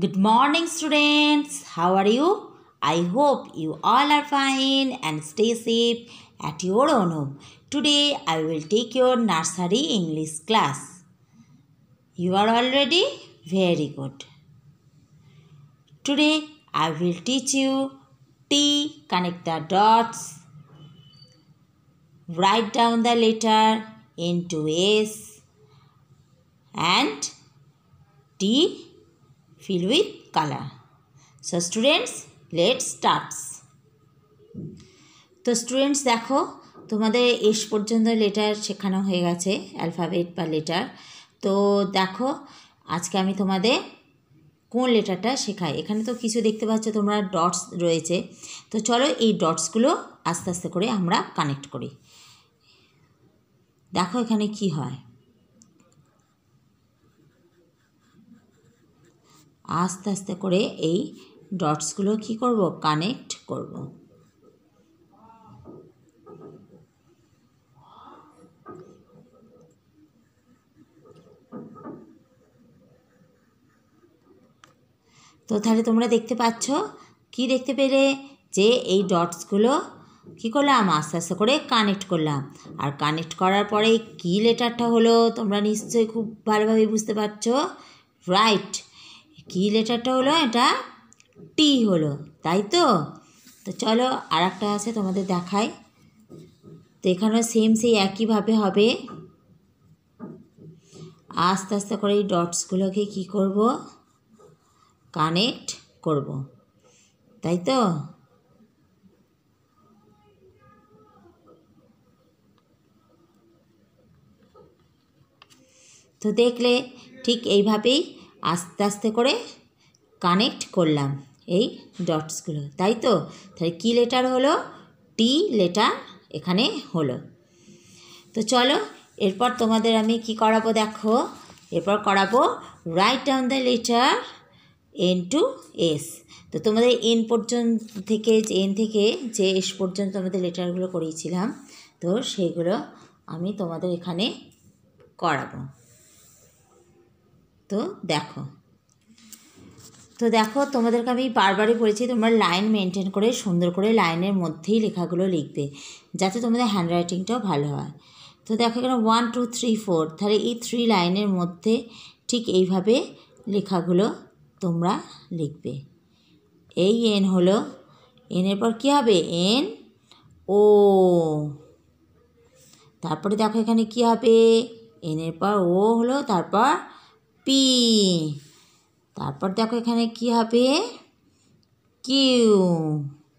Good morning, students. How are you? I hope you all are fine and stay safe at your own home. Today, I will take your nursery English class. You are already very good. Today, I will teach you T, connect the dots, write down the letter into S and T fill with color. So students, let's start. তো students দেখো তোমাদের S পর্যন্ত letter শেখানো হয়ে গেছে alphabet বা letter তো দেখো আজকে আমি তোমাদের কোন লেটারটা শেখাই এখানে তো কিছু দেখতে পাচ্ছ তোমরা ডটস রয়েছে তো চলো এই ডটসগুলো আস্তে আস্তে করে আমরা কানেক্ট করি দেখো এখানে কি হয় আস্তে আস্তে করে এই ডটসগুলো কি করব কানেক্ট করব তো তাহলে তোমরা দেখতে পাচ্ছ কি দেখতে পেলে যে এই ডটসগুলো কি করলাম আস্তে আস্তে করে কানেক্ট করলাম আর কানেক্ট করার পরে কি লেটারটা হলো তোমরা নিশ্চয়ই খুব ভালোভাবে বুঝতে পারছো রাইট কি লেটারটা হলো এটা টি হলো তাই তো তো চলো আর একটা আছে তোমাদের দেখায় তো এখানেও সেম সেই একইভাবে হবে আস্তে আস্তে করে এই ডটসগুলোকে কী করব কানেক্ট করব তাই তো তো দেখলে ঠিক এইভাবেই আস্তে আস্তে করে কানেক্ট করলাম এই ডটসগুলো তাই তো তাহলে কী লেটার হলো টি লেটার এখানে হলো তো চলো এরপর তোমাদের আমি কি করাবো দেখো এরপর করাবো write down the letter N to S তো তোমাদের এন পর্যন্ত থেকে যে এন থেকে যে এস পর্যন্ত তোমাদের লেটারগুলো করিয়েছিলাম তো সেইগুলো আমি তোমাদের এখানে করাবো তো দেখো তো দেখো তোমাদেরকে আমি বারবারই বলেছি তোমরা লাইন মেনটেন করে সুন্দর করে লাইনের মধ্যেই লেখাগুলো লিখবে যাতে তোমাদের হ্যান্ডরাইটিংটাও ভালো হয় তো দেখো এখানে ওয়ান টু থ্রি ফোর তাহলে এই থ্রি লাইনের মধ্যে ঠিক এইভাবে লেখাগুলো তোমরা লিখবে এই এন হলো এনের পর কী হবে এন ও তারপরে দেখো এখানে কী হবে এনের পর ও হলো তারপর পি তারপর দেখো এখানে কি হবে কিউ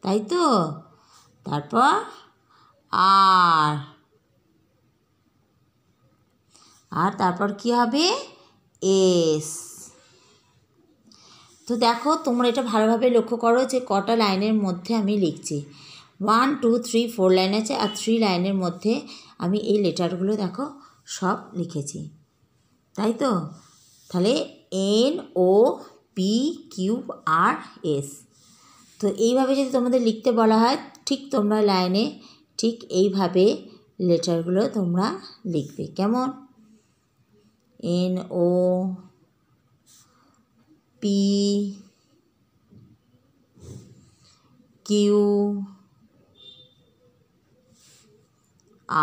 তাই তো তারপর আর আর তারপর কি হবে এস তো দেখো তোমরা এটা ভালোভাবে লক্ষ্য করো যে কটা লাইনের মধ্যে আমি লিখছি one two three four line আছে আর থ্রি লাইনের মধ্যে আমি এই লেটারগুলো দেখো সব লিখেছি তাই তো তাহলে N O P Q R S তো এইভাবে যদি তোমাদের লিখতে বলা হয় ঠিক তোমরা লাইনে ঠিক এইভাবে লেটারগুলো তোমরা লিখবে কেমন N O P Q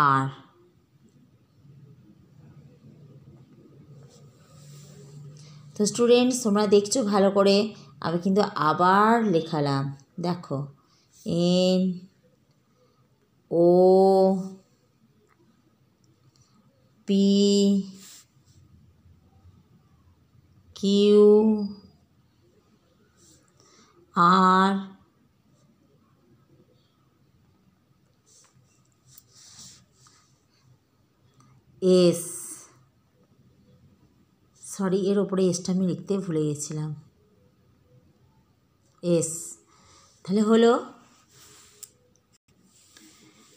R তো স্টুডেন্টস তোমরা দেখছো ভালো করে আমি কিন্তু আবার লেখালাম দেখো N O P Q R S sorry এর ওপরে এসটা আমি লিখতে ভুলে গেছিলাম এস তাহলে হলো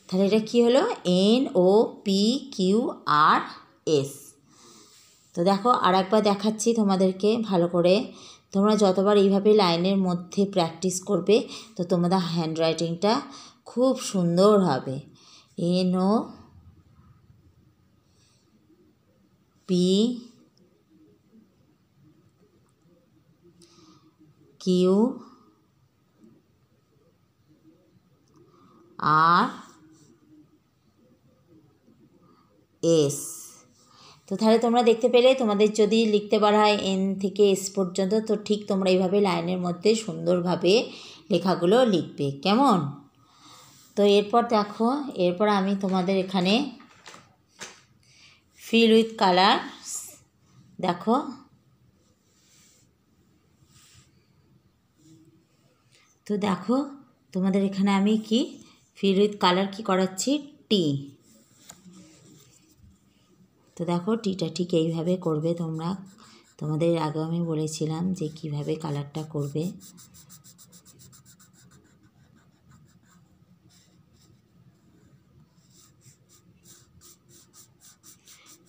তাহলে এটা কী হলো N O P Q R S তো দেখো আর একবার দেখাচ্ছি তোমাদেরকে ভালো করে তোমরা যতবার এইভাবে লাইনের মধ্যে প্র্যাকটিস করবে তো তোমাদের হ্যান্ড রাইটিংটা খুব সুন্দর হবে N O P Q R S তো তাহলে তোমরা দেখতে পেলে তোমাদের যদি লিখতে পারা হয় এন থেকে এস পর্যন্ত তো ঠিক তোমরা এইভাবে লাইনের মধ্যে সুন্দরভাবে লেখাগুলো লিখবে কেমন তো এরপর দেখো এরপর আমি তোমাদের এখানে ফিল উইথ কালার দেখো তো দেখো তোমাদের এখানে আমি কি উইথ কালার কি করাচ্ছি টি তো দেখো টিটা ঠিক এইভাবে করবে তোমরা তোমাদের আগে আমি বলেছিলাম যে কিভাবে কালারটা করবে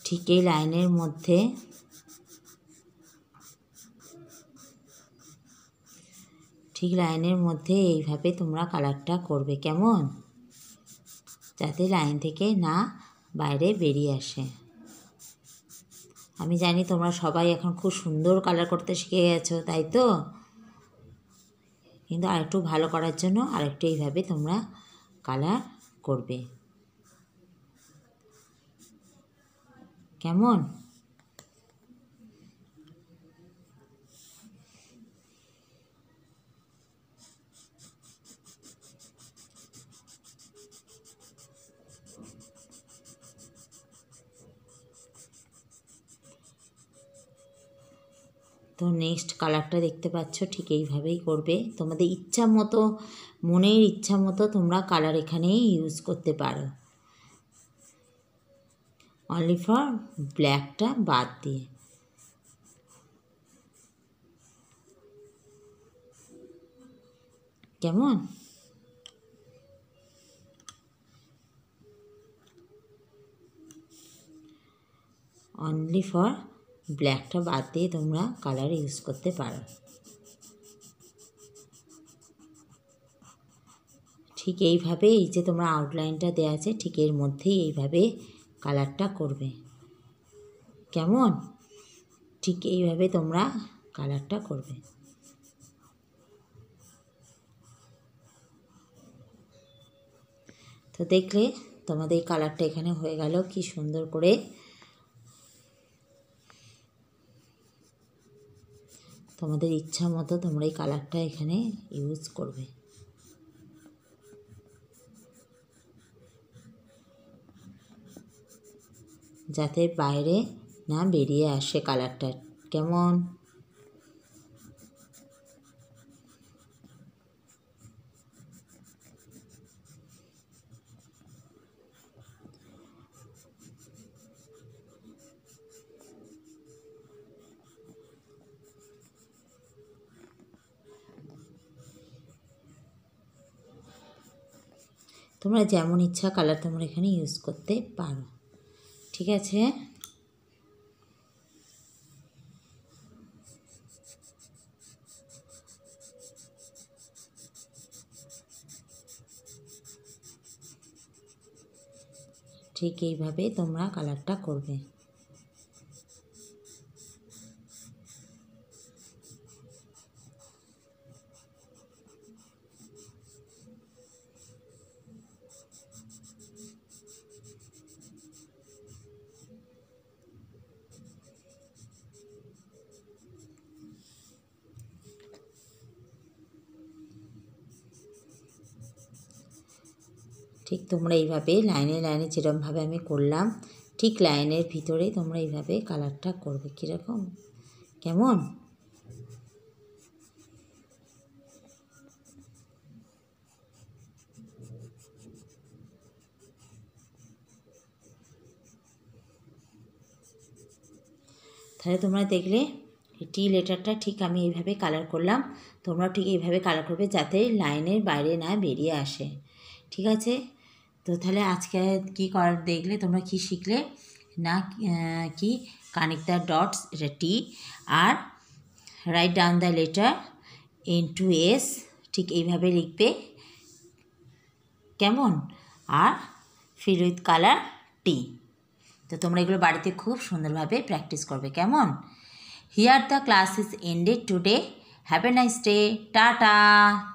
ঠিক এই লাইনের মধ্যে ঠিক লাইনের মধ্যে এইভাবে তোমরা কালারটা করবে কেমন যাতে লাইন থেকে না বাইরে বেরিয়ে আসে আমি জানি তোমরা সবাই এখন খুব সুন্দর কালার করতে শিখে গেছো তাই তো কিন্তু আরেকটু ভালো করার জন্য আরেকটু এইভাবে তোমরা কালার করবে কেমন তো নেক্সট কালারটা দেখতে পাচ্ছ ঠিক এইভাবেই করবে তোমাদের ইচ্ছা মতো মনের ইচ্ছা মতো তোমরা কালার এখানে ইউজ করতে পারো অনলি ফর ব্ল্যাকটা বাদ দিয়ে কেমন অনলি ফর ব্ল্যাকটা বাদ দিয়ে তোমরা কালার ইউজ করতে পারো ঠিক এইভাবে এই যে তোমরা আউটলাইনটা দেওয়া আছে ঠিক এর মধ্যেই এইভাবে কালারটা করবে কেমন ঠিক এইভাবে তোমরা কালারটা করবে তো দেখলে তোমাদের এই কালারটা এখানে হয়ে গেল কি সুন্দর করে তোমাদের ইচ্ছা মতো তোমরা এই কালারটা এখানে ইউজ করবে যাতে বাইরে না বেরিয়ে আসে কালারটা কেমন তোমরা যেমন ইচ্ছা কালার তোমরা এখানে ইউজ করতে পারো ঠিক আছে ঠিক এইভাবে তোমরা কালারটা করবে ঠিক তোমরা এইভাবে লাইনে লাইনে যেরমভাবে আমি করলাম ঠিক লাইনের ভিতরে তোমরা এইভাবে কালারটা করবে কীরকম কেমন তাহলে তোমরা দেখলে টি লেটারটা ঠিক আমি এইভাবে কালার করলাম তোমরা ঠিক এইভাবে কালার করবে যাতে লাইনের বাইরে না বেরিয়ে আসে ঠিক আছে তো তাহলে আজকে কি করার দেখলে তোমরা কি শিখলে না কি কানেক্ট দ্য ডটস এটা টি আর write down the letter N to S ঠিক এইভাবে লিখবে কেমন আর ফিল উইথ কালার টি তো তোমরা এগুলো বাড়িতে খুব সুন্দরভাবে প্র্যাকটিস করবে কেমন here the class is ended today have a nice day tata